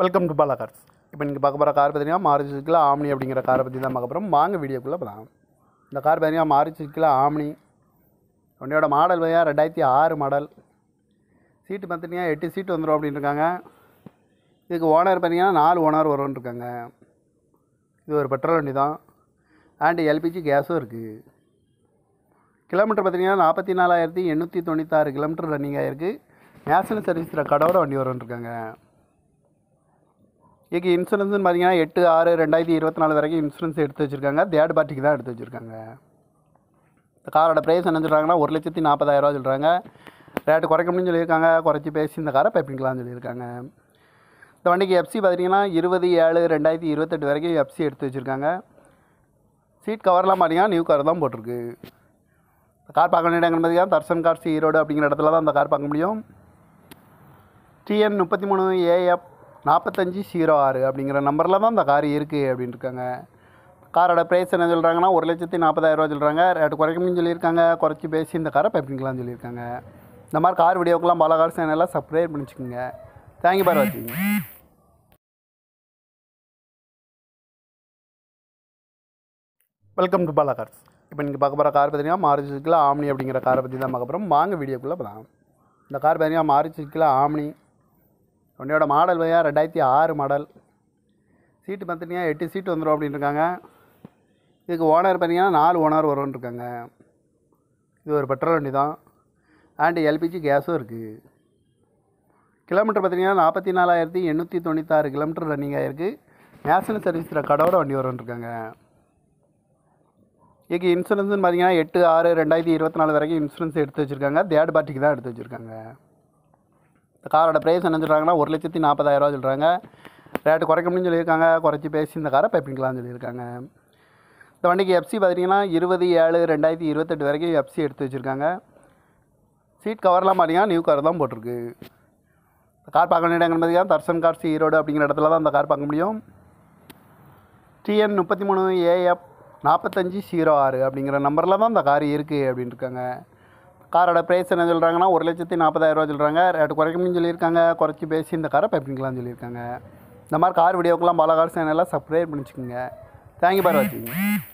welcome to Bala cars இப்போ நீங்கள் பார்க்க போகிற கார் பார்த்தீங்கன்னா மாரி சுக்கில் ஆம்னி அப்படிங்கிற காரை பற்றி தான் பார்க்க போகிறோம் வாங்க வீடியோக்குள்ளே போகலாம் இந்த கார் பார்த்தீங்கன்னா மாரி சுக்கில் ஆம்னி வண்டியோட மாடல் பார்த்தீங்கன்னா ரெண்டாயிரத்தி ஆறு மாடல் சீட்டு பார்த்தீங்கன்னா எட்டு சீட்டு வந்துடும் அப்படின்னு இருக்காங்க இதுக்கு ஓனர் பார்த்தீங்கன்னா நாலு ஓனர் வரும்னு இருக்காங்க இது ஒரு பெட்ரோல் வண்டி தான் அண்டு எல்பிஜி கேஸும் இருக்குது கிலோமீட்டர் பார்த்திங்கன்னா நாற்பத்தி நாலாயிரத்தி எண்ணூற்றி தொண்ணூத்தாறு கிலோமீட்டர் ரன்னிங் ஆகிருக்கு நேஷனல் சர்வீஸில் ரெக்கார்டோட வண்டி வரும்னு இருக்காங்க இங்கே இன்சூரன்ஸ்னு பார்த்தீங்கன்னா எட்டு ஆறு ரெண்டாயிரத்தி இருபத்தி நாலு வரைக்கும் இன்சூரன்ஸ் எடுத்து வச்சுருக்காங்க தேர்ட் பார்ட்டிக்கு தான் எடுத்து வச்சுருக்காங்க இந்த காரோட ப்ரைஸ் என்ன சொல்கிறாங்கன்னா ஒரு லட்சத்தி நாற்பதாயிரரூவா சொல்கிறாங்க ரேட்டு குறைக்க முடியும்னு சொல்லியிருக்காங்க குறைச்சி பேசி இந்த காரை பைப்பிங்கலாம்னு சொல்லியிருக்காங்க இந்த வண்டிக்கு எஃப்சி பார்த்தீங்கன்னா இருபது ஏழு ரெண்டாயிரத்தி இருபத்தெட்டு வரைக்கும் எஃப்சி எடுத்து வச்சுருக்காங்க சீட் கவர்லாம் பார்த்தீங்கன்னா நியூ கார் தான் போட்டிருக்கு கார் பார்க்க வேண்டிய இடங்கள் பார்த்தீங்கன்னா தர்சன் கார்ஸ் ஈரோடு அப்படிங்கிற இடத்துல தான் அந்த கார் பார்க்க முடியும் டிஎன் முப்பத்தி மூணு ஏஎஃப் நாற்பத்தஞ்சி ஜீரோ ஆறு அப்படிங்கிற நம்பரில் தான் இந்த கார் இருக்குது அப்படின்ட்டுருக்காங்க காரோட ப்ரைஸ் என்ன சொல்கிறாங்கன்னா ஒரு லட்சத்தி நாற்பதாயிரரூவா சொல்கிறாங்க ரேட்டு குறைக்கணும்னு சொல்லியிருக்காங்க குறைச்சி பேசி இந்த காரை பைப்பிங்கலாம் சொல்லியிருக்காங்க இந்த மாதிரி கார் வீடியோக்கெலாம் பல கார் சேனலாம் சப்ஸ்கிரைப் பண்ணிச்சுக்கோங்க thank you for watching welcome to Bala cars இப்போ நீங்கள் பார்க்க போகிற கார் பார்த்தீங்கன்னா மாருதி சுக்கில் ஆம்னி அப்படிங்கிற காரை பற்றி தான் பார்க்க போகிறோம் வாங்க வீடியோக்குள்ளே போகலாம் இந்த கார் பார்த்தீங்கன்னா மாருதி சுக்கில் ஆம்னி வண்டியோட மாடல் பார்த்தீங்கன்னா ரெண்டாயிரத்தி ஆறு மாடல் சீட்டு பார்த்துட்டிங்கன்னா எட்டு சீட்டு வந்துடும் அப்படின்னு இருக்காங்க இதுக்கு ஓனர் பார்த்தீங்கன்னா நாலு ஓனர் வரும்னு இருக்காங்க இது ஒரு பெட்ரோல் வண்டி தான் ஆண்டு எல்பிஜி கேஸும் இருக்குது கிலோமீட்டர் பார்த்திங்கன்னா நாற்பத்தி நாலாயிரத்தி எண்ணூற்றி தொண்ணூத்தாறு கிலோமீட்டர் ரன்னிங் ஆகிருக்கு நேஷனல் சர்வீஸ் ரெக்கார்டோட வண்டி இருக்காங்க இதுக்கு இன்சூரன்ஸ்னு பார்த்தீங்கன்னா எட்டு ஆறு ரெண்டாயிரத்தி இருபத்தி நாலு வரைக்கும் இன்சூரன்ஸ் எடுத்து வச்சுருக்காங்க தேர்ட் பார்ட்டிக்கு தான் எடுத்து வச்சுருக்காங்க இந்த காரோட ப்ரைஸ் என்ன சொல்கிறாங்கன்னா ஒரு லட்சத்தி நாற்பதாயிரரூவா சொல்கிறாங்க ரேட்டு குறைக்க முடியும்னு சொல்லியிருக்காங்க குறைச்சி பேசி இந்த காரை பைப்பிங்கலாம்னு சொல்லியிருக்காங்க இந்த வண்டிக்கு எஃப்சி பார்த்தீங்கன்னா இருபது ஏழு ரெண்டாயிரத்தி இருபத்தெட்டு வரைக்கும் எஃப்சி எடுத்து வச்சுருக்காங்க சீட் கவர்லாம் பார்த்தீங்கன்னா நியூ கார் தான் போட்டிருக்கு கார் பார்க்க வேண்டிய இடங்கள் பார்த்தீங்கன்னா தர்சன் கார்ஸ் ஈரோடு அப்படிங்கிற இடத்துல தான் அந்த கார் பார்க்க முடியும் டிஎன் முப்பத்தி மூணு ஏஎஃப் நாற்பத்தஞ்சு ஜீரோ ஆறு அப்படிங்கிற நம்பரில் தான் அந்த கார் இருக்குது அப்படின்ட்டுருக்காங்க காரோட ப்ரைஸ் என்ன சொல்கிறாங்கன்னா ஒரு லட்சத்தி நாற்பதாயிரரூவா சொல்கிறாங்க ரேட்டு குறைக்கணும்னு சொல்லியிருக்காங்க குறைச்சி பேசி இந்த காரை பைப்பிங்கலாம்னு சொல்லியிருக்காங்க இந்த மாதிரி கார் வீடியோக்கெல்லாம் பல கார் சேனலாம் சப்ஸ்கிரைப் பண்ணிச்சுக்கோங்க தேங்க்யூ பார் வாட்சிங்க